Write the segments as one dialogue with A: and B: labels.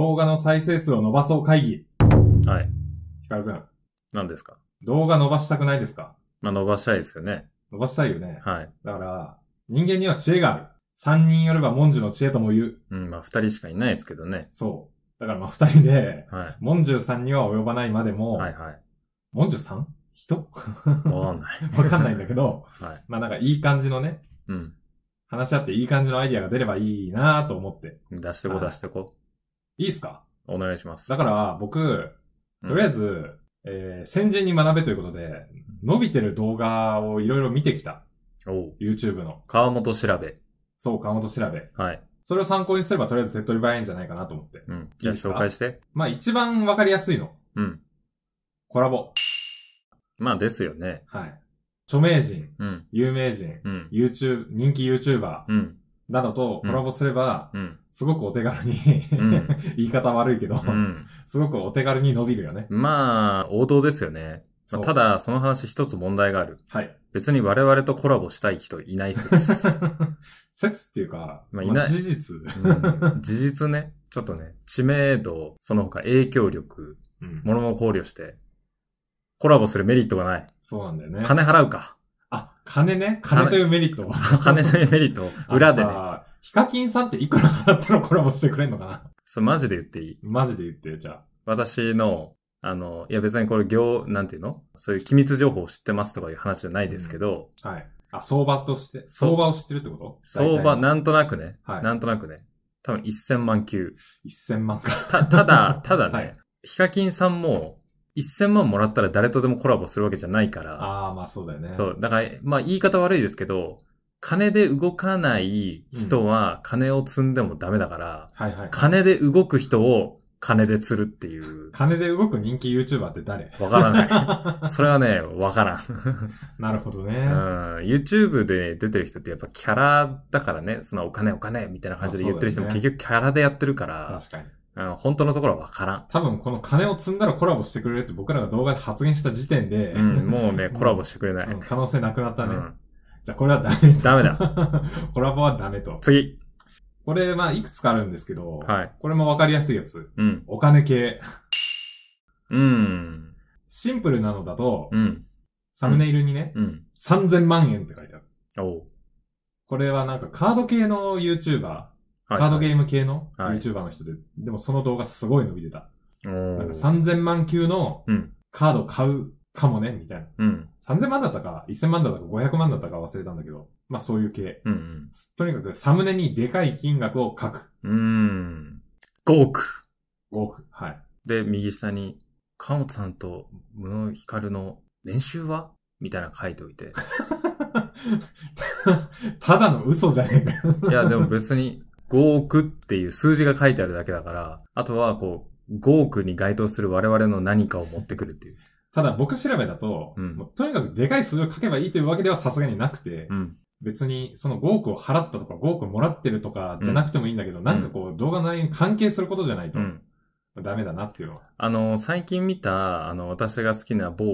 A: 動画の再生数を伸ばそう会議。はい。ヒカルくん、何ですか動画伸ばしたくないですかまあ、伸ばしたいですよね。伸ばしたいよね。はい。だから、人間には知恵がある。三人よれば文殊の知恵とも言う。うん、まあ、二人しかいないですけどね。そう。だからまあ二人で、はい。文殊さんには及ばないまでも、はいはい。文殊さん人わかんない。わかんないんだけど、はい。まあなんかいい感じのね、うん。話し合っていい感じのアイディアが出ればいいなぁと思って。出してこ出してこ。いいっすかお願いします。だから僕、とりあえず、うん、えー、先人に学べということで、伸びてる動画をいろいろ見てきた。お YouTube の。川本調べ。そう、川本調べ。はい。それを参考にすればとりあえず手っ取り早いんじゃないかなと思って。うん。じゃあ紹介して。まあ一番わかりやすいの。うん。コラボ。まあですよね。はい。著名人、うん、有名人、うん、YouTube、人気 YouTuber、うん、などとコラボすれば、うん、すごくお手軽に 言い方悪いけど、うん、すごくお手軽に伸びるよね。まあ、王道ですよね。まあ、ただ、その話一つ問題がある。はい。別に我々とコラボしたい人いない説 説っていうか、まあ、いない。事実、うん、事実ね。ちょっとね、知名度、その他影響力、ものも考慮して、コラボするメリットがない。そうなんだよね。金払うか。あ、金ね。金というメリット。金というメリット。裏でね。ヒカキンさんっていくら払ったのコラボしてくれんのかなそれマジで言っていいマジで言って、じゃあ。私の、あの、いや別にこれ行、なんていうのそういう機密情報を知ってますとかいう話じゃないですけど。うん、はい。あ、相場として、相場を知ってるってこと相場、なんとなくね。はい。なんとなくね。多分1000万級。1000万か。た、ただ、ただね、はい、ヒカキンさんも、1000万もらったら誰とでもコラボするわけじゃないから。ああ、まあそうだよね。そう。だから、まあ言い方悪いですけど、金で動かない人は金を積んでもダメだから、うんはいはいはい、金で動く人を金で釣るっていう。金で動く人気 YouTuber って誰わからない。それはね、わからん。なるほどね。うん。YouTube で出てる人ってやっぱキャラだからね、そのお金お金みたいな感じで言ってる人も結局キャラでやってるから。ね、確かに。あの、本当のところはわからん。多分この金を積んだらコラボしてくれるって僕らが動画で発言した時点で。うん、もうね、コラボしてくれない。うん、可能性なくなったね。うん、じゃあこれはダメ。ダメだ。コラボはダメと。次。これ、まあ、いくつかあるんですけど。はい。これもわかりやすいやつ。うん。お金系。うん。シンプルなのだと、うん。サムネイルにね、うん。3000万円って書いてある。おこれはなんかカード系の YouTuber。カードゲーム系の YouTuber の人で、でもその動画すごい伸びてた。なんか3000万級のカード買うかもね、みたいな。うん、3000万だったか、1000万だったか、500万だったか忘れたんだけど、まあそういう系。うんうん、とにかくサムネにでかい金額を書く。うん。5億。5億。はい。で、右下に、河本さんとムノヒカルの練習はみたいな書いておいて。ただの嘘じゃねえかいや、でも別に、5億っていう数字が書いてあるだけだから、あとはこう、5億に該当する我々の何かを持ってくるっていう。ただ僕調べだと、うん、とにかくでかい数字を書けばいいというわけではさすがになくて、うん、別にその5億を払ったとか5億もらってるとかじゃなくてもいいんだけど、うん、なんかこう動画の内容に関係することじゃないと、ダメだなっていうのは。あの、最近見た、あの、私が好きな某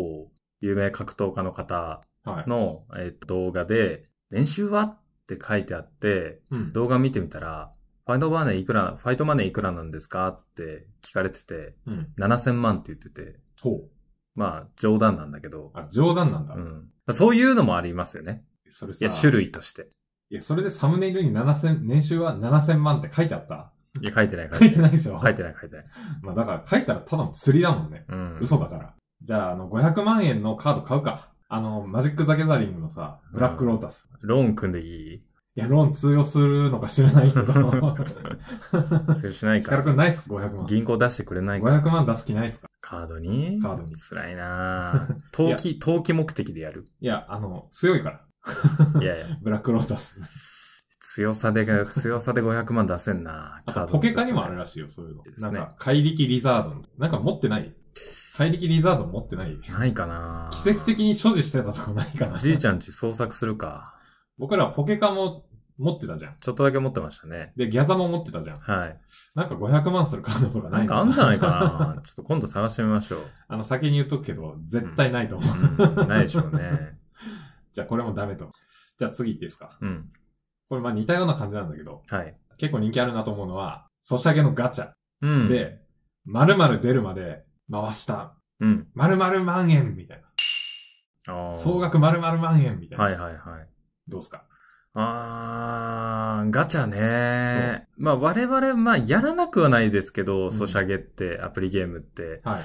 A: 有名格闘家の方の、はい、えー、動画で、練習はって書いてあって、うん、動画見てみたら、ファイトマネーいくら、ファイトマネーいくらなんですかって聞かれてて、うん、7000万って言ってて。ほう。まあ、冗談なんだけど。あ、冗談なんだ。うん。そういうのもありますよね。それさ。いや、種類として。いや、それでサムネイルに7000、年収は7000万って書いてあったいや、書いてない、書いてない。書いてないでしょ書いてない、書いてない。まあ、だから書いたらただの釣りだもんね。うん。嘘だから。じゃあ、あの、500万円のカード買うか。あの、マジック・ザ・ギャザリングのさ、ブラック・ロータス。ローン組んでいいいや、ローン通用するのか知らないけど。通用しないか。ヒカル君ないっすか ?500 万。銀行出してくれないか。500万出す気ないっすかカードにカードに。辛いなぁ。投機投機目的でやる。いや、あの、強いから。いやいや。ブラックロータス。強さで、強さで500万出せんなカード。ポケカにもあるらしいよ、そういうの。ですね、なんか、怪力リザードなんか持ってない怪力リザード持ってないないかな奇跡的に所持してたとこないかなじいちゃんち捜索するか。僕らポケカも持ってたじゃん。ちょっとだけ持ってましたね。で、ギャザも持ってたじゃん。はい。なんか500万するカードとかななんかあんじゃないかなちょっと今度探してみましょう。あの、先に言っとくけど、絶対ないと思う。うん、ないでしょうね。じゃあこれもダメと。じゃあ次いっていいですか。うん。これまあ似たような感じなんだけど、はい。結構人気あるなと思うのは、ソシャゲのガチャうん。で、〇〇出るまで回した、うん。〇〇万円みたいな。総額〇〇万円みたいな。はいはいはい。どうすかあー、ガチャねまあ我々、まあやらなくはないですけど、ソシャゲって、アプリゲームって。はい。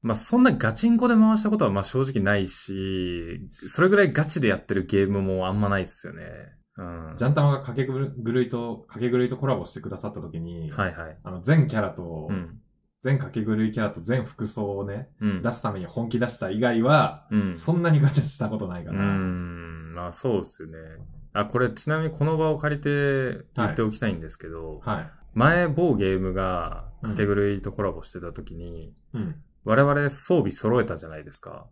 A: まあそんなガチンコで回したことはまあ正直ないし、それぐらいガチでやってるゲームもあんまないっすよね。うん。ジャンタマが掛け狂いと、掛け狂いとコラボしてくださった時に、はいはい。あの、全キャラと、うん全掛け狂いキャラと全服装をね、うん出すために本気出した以外は、うん。そんなにガチャしたことないかうーん、まあそうっすよね。あ、これちなみにこの場を借りて言っておきたいんですけど、はい。前某ゲームが掛け狂いとコラボしてた時に、うん。我々装備揃えたじゃないですか。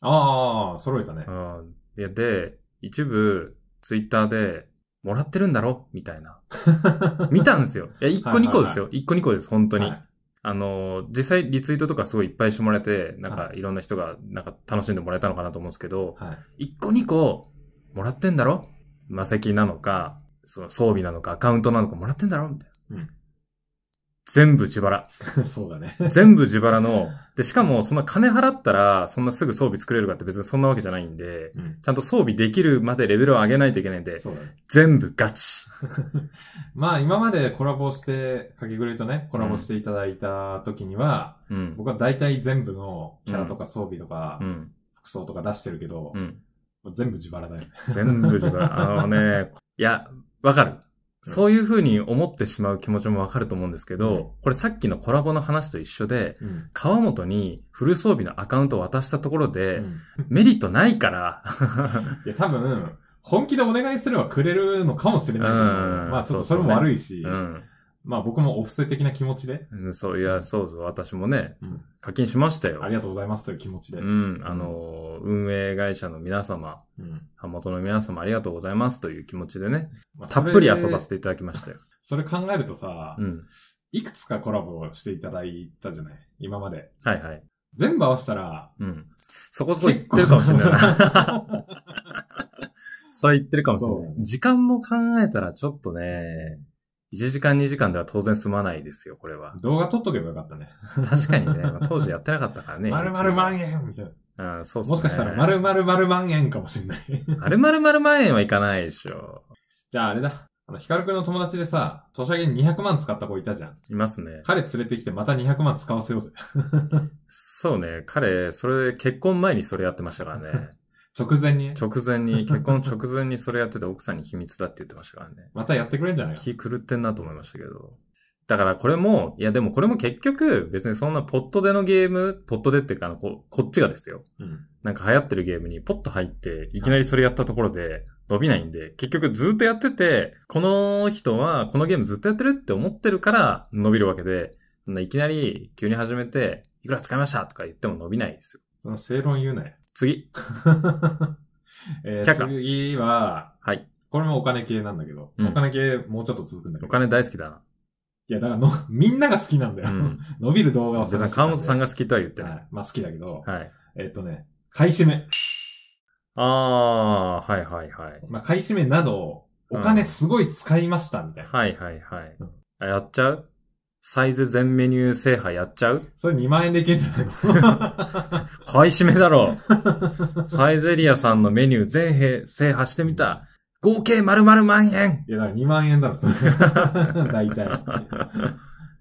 A: ああ、揃えたねう。ん。いやで、一部ツイッターで、もらってるんだろみたいな。見たんですよ。いや、1個二2個ですよ。1個2個です、本当に。はいあの、実際リツイートとかすごいいっぱいしてもらえて、なんかいろんな人がなんか楽しんでもらえたのかなと思うんですけど、はい、1個2個もらってんだろ魔石なのか、その装備なのかアカウントなのかもらってんだろみたいな。うん、全部自腹。そうだね。全部自腹の、で、しかも、そんな金払ったら、そんなすぐ装備作れるかって別にそんなわけじゃないんで、うん、ちゃんと装備できるまでレベルを上げないといけないんで、そうだね、全部ガチ。まあ、今までコラボして、かきぐれとね、コラボしていただいた時には、うん、僕は大体全部のキャラとか装備とか、うん、服装とか出してるけど、全部自腹だよね。全部自腹。あのね、いや、わかる。そういうふうに思ってしまう気持ちもわかると思うんですけど、うん、これさっきのコラボの話と一緒で、うん、川本にフル装備のアカウントを渡したところで、うん、メリットないから。いや、多分、本気でお願いすればくれるのかもしれないけど、まあ、それも悪いし、うんまあ僕もオフセ的な気持ちで。うん、そう、いや、そうそう、私もね、うん課金しましたよ。ありがとうございますという気持ちで。うん、あのー、運営会社の皆様、うん版元の皆様ありがとうございますという気持ちでね、まあたっぷり遊ばせていただきましたよ。それ 考えるとさ、うん。いくつかコラボをしていただいたじゃない今まで。はいはい。全部合わせたら、うん。そこそこ 言ってるかもしれないな。それ言ってるかもしれない。時間も考えたらちょっとね、1時間2時間では当然済まないですよ、これは。動画撮っとけばよかったね。確かにね、まあ、当時やってなかったからね。ま る万円みたいな。うん、そうっすね。もしかしたら、まる万円かもしれない。まるまる万円はいかないでしょ。じゃああれだ。あの、ヒカル君の友達でさ、ソシャゲに200万使った子いたじゃん。いますね。彼連れてきてまた200万使わせようぜ。そうね。彼、それ、結婚前にそれやってましたからね。直前に直前に、結婚直前にそれやってて奥さんに秘密だって言ってましたからね。またやってくれんじゃない気狂ってんなと思いましたけど。だからこれも、いやでもこれも結局、別にそんなポットでのゲーム、ポットでっていうかあこ、こっちがですよ。うん、なんか流行ってるゲームにポッと入って、いきなりそれやったところで伸びないんで、結局ずっとやってて、この人はこのゲームずっとやってるって思ってるから伸びるわけで、いきなり急に始めて、いくら使いましたとか言っても伸びないですよ。その正論言うなよ。次。えー、次は、はい。これもお金系なんだけど、うんお金系もうちょっと続くんだけお金大好きだな。いや、だからの、みんなが好きなんだよ。うん。伸びる動画を別探にしてたさんが好きとは言ってなはい。まあ好きだけど、はい。えっとね、買い占め。ああ、はいはいはい。まあ買い占めなど、お金すごい使いましたみたいな。はいはいはい。あやっちゃうサイズ全メニュー制覇やっちゃうそれ2万円でいけんじゃない 買い占めだろう。サイゼリアさんのメニュー全兵制覇してみた。合計〇〇万円いや、だから2万円だろ、それ。大体。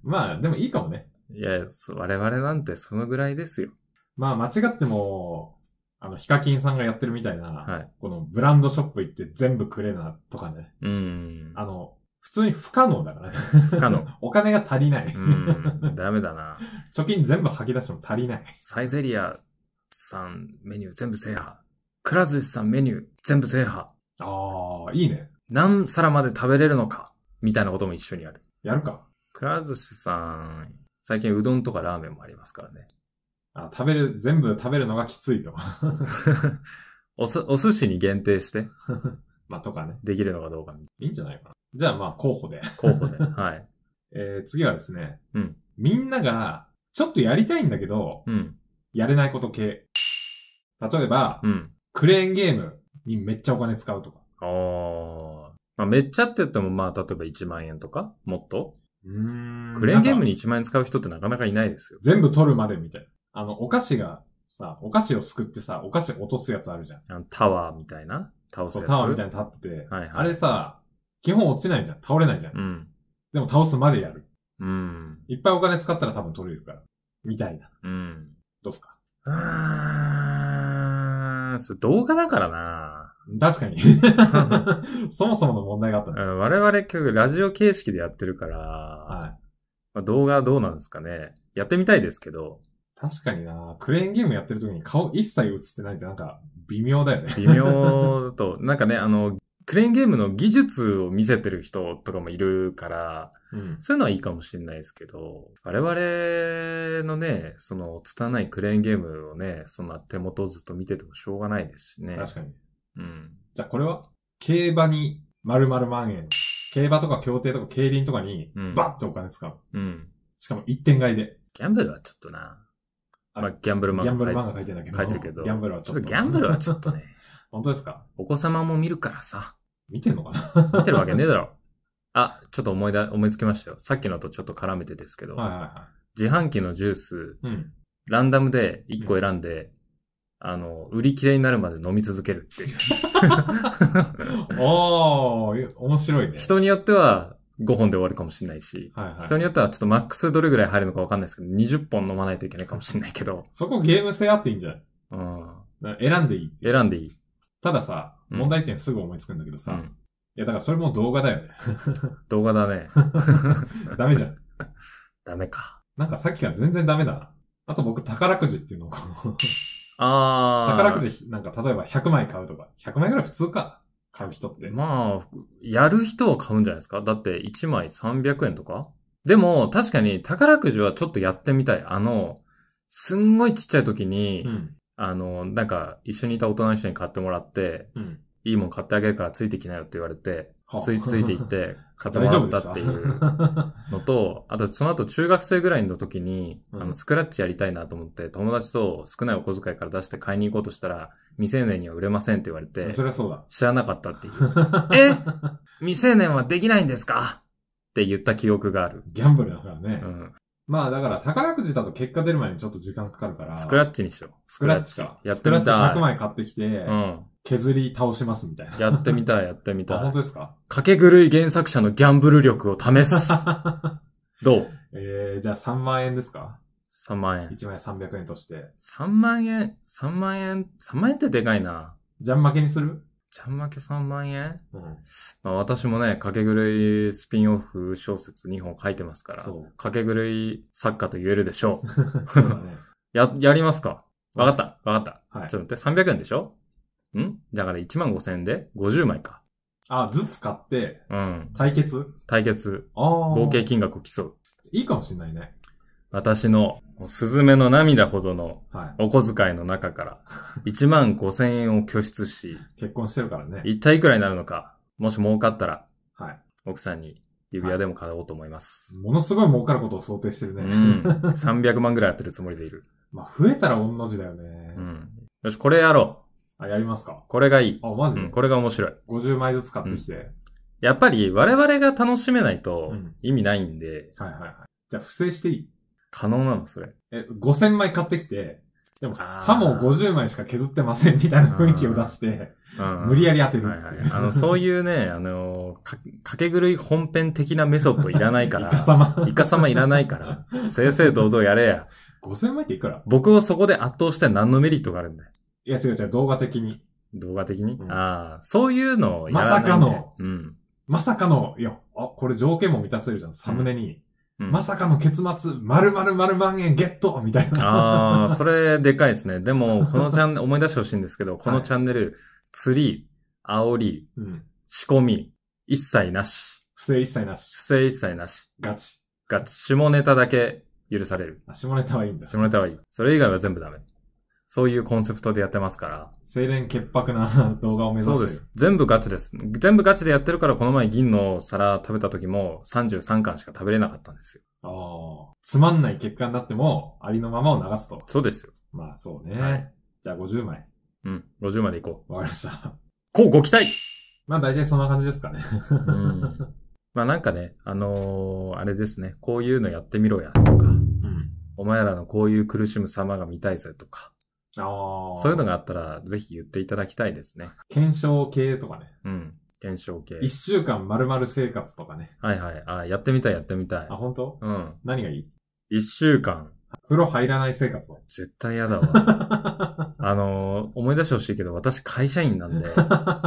A: まあ、でもいいかもね。いや、我々なんてそのぐらいですよ。まあ、間違っても、あの、ヒカキンさんがやってるみたいな、はい、このブランドショップ行って全部くれなとかね。うん。あの、普通に不可能だからね。不可能。お金が足りない。うん、ダメだな。貯金全部吐き出しても足りない。サイゼリアさんメニュー全部制覇。くら寿司さんメニュー全部制覇。ああ、いいね。何皿まで食べれるのかみたいなことも一緒にやる。やるか。くら寿司さん、最近うどんとかラーメンもありますからね。あ、食べる、全部食べるのがきついと。おす、お寿司に限定して。まあ、とかね。できるのかどうか。いいんじゃないかな。じゃあまあ候補で。候補で。はい。えー、次はですね。うん。みんなが、ちょっとやりたいんだけど、うん。やれないこと系。例えば、うん。クレーンゲームにめっちゃお金使うとか。ああ。まあめっちゃって言っても、まあ例えば1万円とかもっとうん。クレーンゲームに1万円使う人ってなかなかいないですよ。全部取るまでみたいな。あの、お菓子がさ、お菓子をすくってさ、お菓子落とすやつあるじゃん。あのタワーみたいな倒すやつ。そう、タワーみたいに立ってて。はいはい。あれさ、基本落ちないじゃん。倒れないじゃん。うん。でも倒すまでやる。うん。いっぱいお金使ったら多分取れるから。みたいな。うん。どうすかうーん。それ動画だからな確かに。そもそもの問題があったね。我々結局ラジオ形式でやってるから、はい。まあ動画どうなんですかね。やってみたいですけど、確かになクレーンゲームやってる時に顔一切映ってないってなんか微妙だよね。微妙だと、なんかね、あの、クレーンゲームの技術を見せてる人とかもいるから、うん、そういうのはいいかもしれないですけど、我々のね、その、拙いクレーンゲームをね、そんな手元ずっと見ててもしょうがないですしね。確かに。うん。じゃあこれは、競馬に〇〇万円。競馬とか競艇とか競輪とかに、バッとお金使う。うん。しかも一点買いで。ギャンブルはちょっとな。あまあ、ギャンブル漫画。ギャンブル漫画書いてんだけど。書いてるけど。ギャンブルはちょっと。っとギャンブルはちょっとね。本当ですかお子様も見るからさ。見てんのかな見てるわけねえだろ。あ、ちょっと思いだ、思いつきましたよ。さっきのとちょっと絡めてですけど、はいはいは自販機のジュース、うん。ランダムで1個選んで、あの、売り切れになるまで飲み続けるっていう。おー、面白いね。人によっては5本で終わるかもしれないし、はいはい。人によってはちょっとマックスどれぐらい入るのかわかんないですけど、20本飲まないといけないかもしれないけど、そこゲーム性あっていいんじゃないうん、選んでいい選んでいい。たださ、問題点すぐ思いつくんだけどさ、ういやだからそれも動画だよね。動画だね。ダメじゃん。ダメか。なんかさっきから全然ダメだな。あと僕宝くじっていうのをこあー。宝くじなんか例えば100枚買うとか、100枚ぐらい普通か。買う人って。まあ、やる人は買うんじゃないですかだって1枚300円とかでも、確かに宝くじはちょっとやってみたい。あの、すんごいちっちゃい時に、うん。あの、なんか、一緒にいた大人の人に買ってもらって、うん、いいもん買ってあげるからついてきなよって言われて、ついついていって、買ってもらったっていうのと、あとその後中学生ぐらいの時に、あの、スクラッチやりたいなと思って、友達と少ないお小遣いから出して買いに行こうとしたら、未成年には売れませんって言われて、そりゃそうだ。知らなかったっていう。え未成年はできないんですかって言った記憶がある。ギャンブルだからね。うん。まあだから宝くじだと結果出る前にちょっと時間かかるから。スクラッチにしよう。スクラッチか。やっスてクラッみチた100枚買ってきてう、ん。削り倒しますみたいな。やってみたい、やってみあ、た本当ですかかけ狂い原作者のギャンブル力を試す。どうえー、じゃあ3万円ですか ?3 万円。?1 円300円として。3万円、3万円、3万円ってでかいな。じゃん負けにするちゃんまけ3万円、うんまあ、私もね、かけ狂いスピンオフ小説2本書いてますから、かけ狂い作家と言えるでしょう。うね、や、やりますかわかった、わかった。はい、ちょっと待って、300円でしょんだから1万5000円で50枚か。あ、ずつ買って、うん。対決対決。合計金額を競う。いいかもしんないね。私のもうスズメの涙ほどのお小遣いの中から、1万5千円を拠出し、結婚してるからね。一体いくらになるのか、もし儲かったら、はい。奥さんに指輪でも買おうと思います。ものすごい儲かることを想定してるね。うん。300 万ぐらいやってるつもりでいる。まあ、増えたら同じだよね。うん。よし、これやろう。あ、やりますかこれがいい。あ、マジうん、これが面白い。?50 枚ずつ買ってきて。やっぱり我々が楽しめないと意味ないんで、はいはいはい。じゃあ、不正していい可能なのそれ。え、5000枚買ってきて、でも、さも50枚しか削ってませんみたいな雰囲気を出して、無理やり当てる、はいはい。あの、そういうね、あの、か、かけ狂い本編的なメソッドいらないから。イカ様。イカ様いらないから。正々堂々やれや。5000枚っていくら僕をそこで圧倒して何のメリットがあるんだよ。いや、違う違う、動画的に。動画的に、うん、ああ、そういうのをやらないまさかの、うん。まさかの、いや、あ、これ条件も満たせるじゃん。サムネに、まさかの結末、〇〇〇万円ゲットみたいな。ああ、それでかいですね。でも、このチャンネル、思い出してほしいんですけど、このチャンネル、はい、釣り、煽り、うん、仕込み、一切なし。不正一切なし。不正一切なし。ガチ。ガチ。下ネタだけ許される。下ネタはいいんだ。下ネタはいい。それ以外は全部ダメ。そういうコンセプトでやってますから。清廉潔白な動画を目指してそうです。全部ガチです。全部ガチでやってるから、この前銀の皿食べた時も33巻しか食べれなかったんですよ。ああ。つまんない結果になっても、ありのままを流すと。そうですよ。まあ、そうね。はい、じゃあ50枚。うん。50枚でいこう。わかりました。こうご期待まあ、大体そんな感じですかね。うん。まあ、なんかね、あのー、あれですね。こういうのやってみろや、とか。うん。お前らのこういう苦しむ様が見たいぜ、とか。そういうのがあったら、ぜひ言っていただきたいですね。検証系とかね。うん。検証系。一週間まるまる生活とかね。はいはい。あ、やってみたいやってみたい。あ、本当？うん。何がいい一週間。風呂入らない生活は絶対嫌だわ。あのー、思い出してほしいけど、私会社員なんで。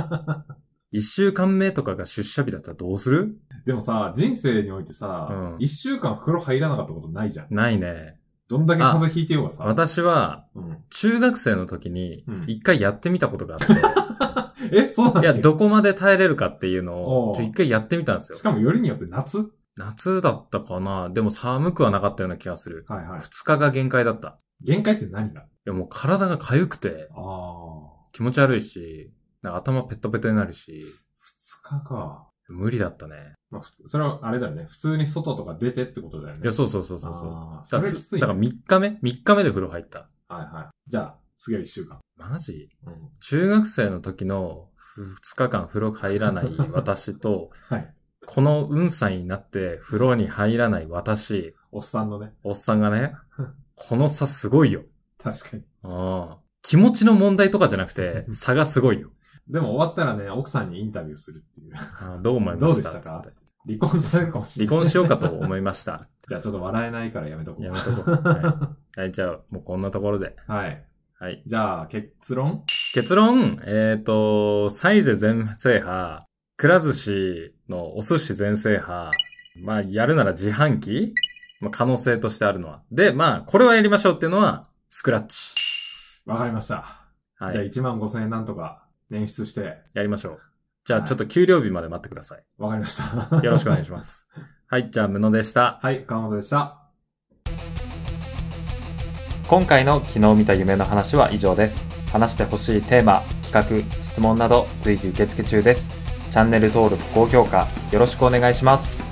A: 一週間目とかが出社日だったらどうするでもさ、人生においてさ、一、うん、週間風呂入らなかったことないじゃん。ないね。どんだけ風邪ひいてようがさ。私は、中学生の時に、一回やってみたことがあって。え、そうなんいや、どこまで耐えれるかっていうのを、一回やってみたんですよ。しかもよりによって夏夏だったかなでも寒くはなかったような気がする。はいはい。二日が限界だった。限界って何がいや、もう体が痒くて、あ気持ち悪いし、頭ペットペトになるし。二日か。無理だったね。まあ、それはあれだよね。普通に外とか出てってことだよね。いや、そうそうそうそうああ、そそう。れだきついねだから3日目 ?3 日目で風呂入った。はいはい。じゃあ、次は一週間。マジうん。中学生の時の2日間風呂入らない 私と、はい。この運歳になって風呂に入らない私、おっさんのね。おっさんがね、この差すごいよ。確かに。うん気持ちの問題とかじゃなくて、差がすごいよ。でも終わったらね、奥さんにインタビューするっていう。あどう思いましたどうでしたか離婚するかもしれない。離婚しようかと思いました。じゃあちょっと笑えないからやめとこう。やめとこう。はい、はい、じゃあもうこんなところで。はい。はい。じゃあ結論結論、えっ、ー、と、サイゼ全制覇、くら寿司のお寿司全制覇、まあやるなら自販機、まあ、可能性としてあるのは。で、まあこれはやりましょうっていうのは、スクラッチ。わかりました。はい。じゃあ1万5千円なんとか捻出して。やりましょう。じゃあ、ちょっと給料日まで待ってください。わ、はい、かりました。よろしくお願いします。はい、じゃあ、無能でした。はい、まどでした。今回の昨日見た夢の話は以上です。話してほしいテーマ、企画、質問など随時受付中です。チャンネル登録、高評価、よろしくお願いします。